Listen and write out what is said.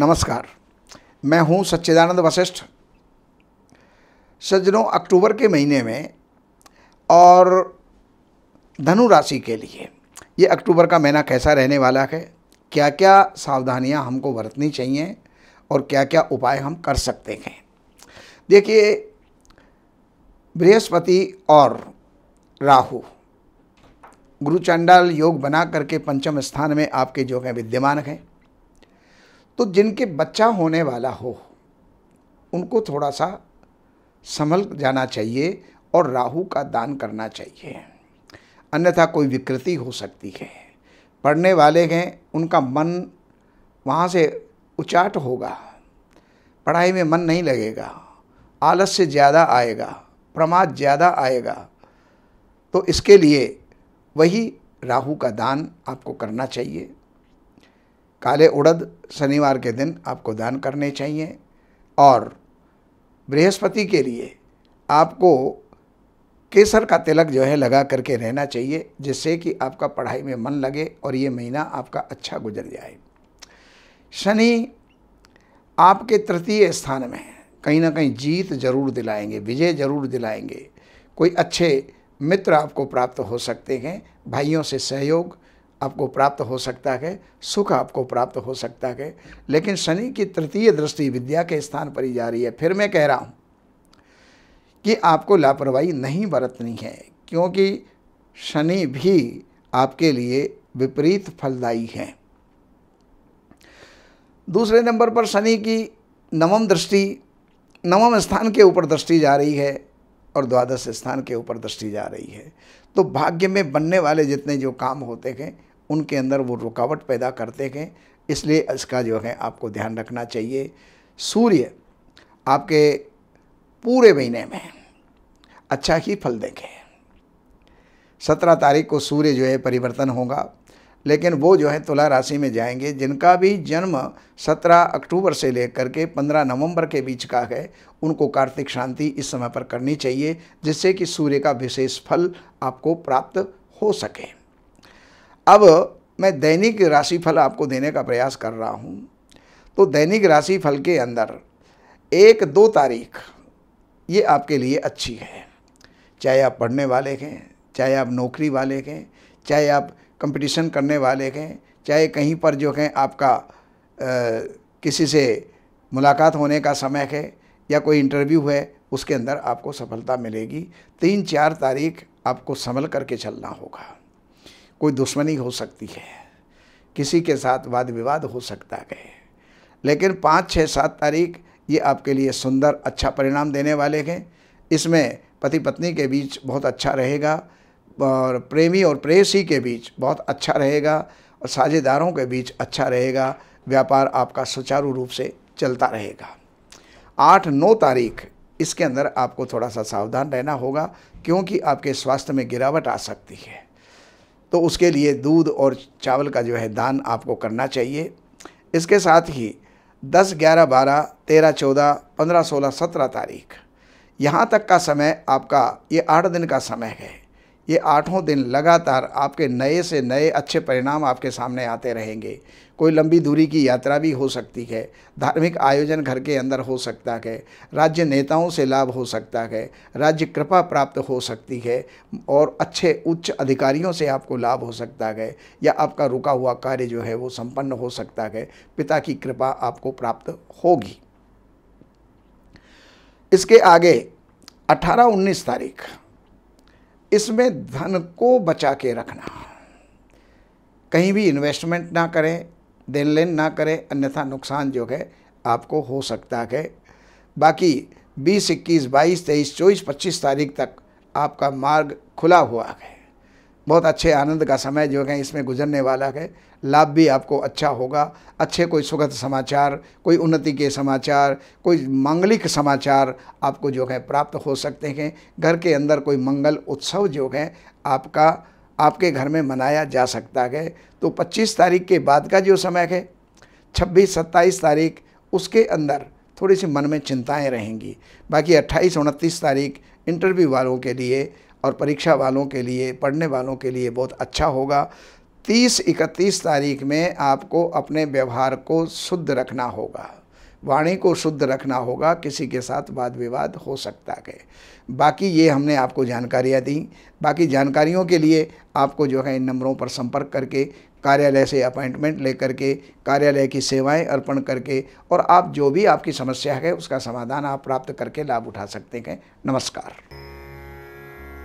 नमस्कार मैं हूं सच्चिदानंद वशिष्ठ सज्जनों अक्टूबर के महीने में और धनु राशि के लिए ये अक्टूबर का महीना कैसा रहने वाला है क्या क्या सावधानियां हमको बरतनी चाहिए और क्या क्या उपाय हम कर सकते हैं देखिए बृहस्पति और राहु चंडाल योग बना करके पंचम स्थान में आपके जो हैं विद्यमान हैं तो जिनके बच्चा होने वाला हो उनको थोड़ा सा संभल जाना चाहिए और राहु का दान करना चाहिए अन्यथा कोई विकृति हो सकती है पढ़ने वाले हैं उनका मन वहाँ से उचाट होगा पढ़ाई में मन नहीं लगेगा आलस्य ज़्यादा आएगा प्रमाद ज़्यादा आएगा तो इसके लिए वही राहु का दान आपको करना चाहिए काले उड़द शनिवार के दिन आपको दान करने चाहिए और बृहस्पति के लिए आपको केसर का तिलक जो है लगा करके रहना चाहिए जिससे कि आपका पढ़ाई में मन लगे और ये महीना आपका अच्छा गुजर जाए शनि आपके तृतीय स्थान में है कहीं ना कहीं जीत जरूर दिलाएंगे विजय जरूर दिलाएंगे कोई अच्छे मित्र आपको प्राप्त हो सकते हैं भाइयों से सहयोग आपको प्राप्त हो सकता है सुख आपको प्राप्त हो सकता है लेकिन शनि की तृतीय दृष्टि विद्या के स्थान पर ही जा रही है फिर मैं कह रहा हूँ कि आपको लापरवाही नहीं बरतनी है क्योंकि शनि भी आपके लिए विपरीत फलदायी है दूसरे नंबर पर शनि की नवम दृष्टि नवम स्थान के ऊपर दृष्टि जा रही है और द्वादश स्थान के ऊपर दृष्टि जा रही है तो भाग्य में बनने वाले जितने जो काम होते हैं उनके अंदर वो रुकावट पैदा करते हैं इसलिए इसका जो है आपको ध्यान रखना चाहिए सूर्य आपके पूरे महीने में अच्छा ही फल देंगे सत्रह तारीख को सूर्य जो है परिवर्तन होगा लेकिन वो जो है तुला राशि में जाएंगे जिनका भी जन्म 17 अक्टूबर से लेकर के 15 नवंबर के बीच का है उनको कार्तिक शांति इस समय पर करनी चाहिए जिससे कि सूर्य का विशेष फल आपको प्राप्त हो सके अब मैं दैनिक राशिफल आपको देने का प्रयास कर रहा हूँ तो दैनिक राशिफल के अंदर एक दो तारीख ये आपके लिए अच्छी है चाहे आप पढ़ने वाले हैं चाहे आप नौकरी वाले हैं चाहे आप कंपटीशन करने वाले हैं चाहे कहीं पर जो है आपका आ, किसी से मुलाकात होने का समय है या कोई इंटरव्यू है उसके अंदर आपको सफलता मिलेगी तीन चार तारीख आपको संभल करके चलना होगा कोई दुश्मनी हो सकती है किसी के साथ वाद विवाद हो सकता है लेकिन पाँच छः सात तारीख ये आपके लिए सुंदर अच्छा परिणाम देने वाले हैं इसमें पति पत्नी के बीच बहुत अच्छा रहेगा और प्रेमी और प्रेसी के बीच बहुत अच्छा रहेगा और साझेदारों के बीच अच्छा रहेगा व्यापार आपका सुचारू रूप से चलता रहेगा आठ नौ तारीख इसके अंदर आपको थोड़ा सा सावधान रहना होगा क्योंकि आपके स्वास्थ्य में गिरावट आ सकती है तो उसके लिए दूध और चावल का जो है दान आपको करना चाहिए इसके साथ ही 10, 11, 12, 13, 14, 15, 16, 17 तारीख यहाँ तक का समय आपका ये आठ दिन का समय है ये आठों दिन लगातार आपके नए से नए अच्छे परिणाम आपके सामने आते रहेंगे कोई लंबी दूरी की यात्रा भी हो सकती है धार्मिक आयोजन घर के अंदर हो सकता है राज्य नेताओं से लाभ हो सकता है राज्य कृपा प्राप्त हो सकती है और अच्छे उच्च अधिकारियों से आपको लाभ हो सकता है या आपका रुका हुआ कार्य जो है वो संपन्न हो सकता है पिता की कृपा आपको प्राप्त होगी इसके आगे अट्ठारह उन्नीस तारीख इसमें धन को बचा के रखना कहीं भी इन्वेस्टमेंट ना करें देन लेन ना करें अन्यथा नुकसान जो है आपको हो सकता है बाकी बीस इक्कीस बाईस तेईस चौबीस पच्चीस तारीख तक आपका मार्ग खुला हुआ है बहुत अच्छे आनंद का समय जो है इसमें गुजरने वाला है लाभ भी आपको अच्छा होगा अच्छे कोई सुखद समाचार कोई उन्नति के समाचार कोई मांगलिक समाचार आपको जो है प्राप्त हो सकते हैं घर के अंदर कोई मंगल उत्सव जो है आपका आपके घर में मनाया जा सकता है तो 25 तारीख के बाद का जो समय है 26-27 तारीख उसके अंदर थोड़ी सी मन में चिंताएँ रहेंगी बाकी अट्ठाईस उनतीस तारीख इंटरव्यू वालों के लिए और परीक्षा वालों के लिए पढ़ने वालों के लिए बहुत अच्छा होगा तीस इकतीस तारीख में आपको अपने व्यवहार को शुद्ध रखना होगा वाणी को शुद्ध रखना होगा किसी के साथ वाद विवाद हो सकता है बाकी ये हमने आपको जानकारियाँ दी बाकी जानकारियों के लिए आपको जो है इन नंबरों पर संपर्क करके कार्यालय से अपॉइंटमेंट लेकर के कार्यालय की सेवाएं अर्पण करके और आप जो भी आपकी समस्या है उसका समाधान आप प्राप्त करके लाभ उठा सकते हैं नमस्कार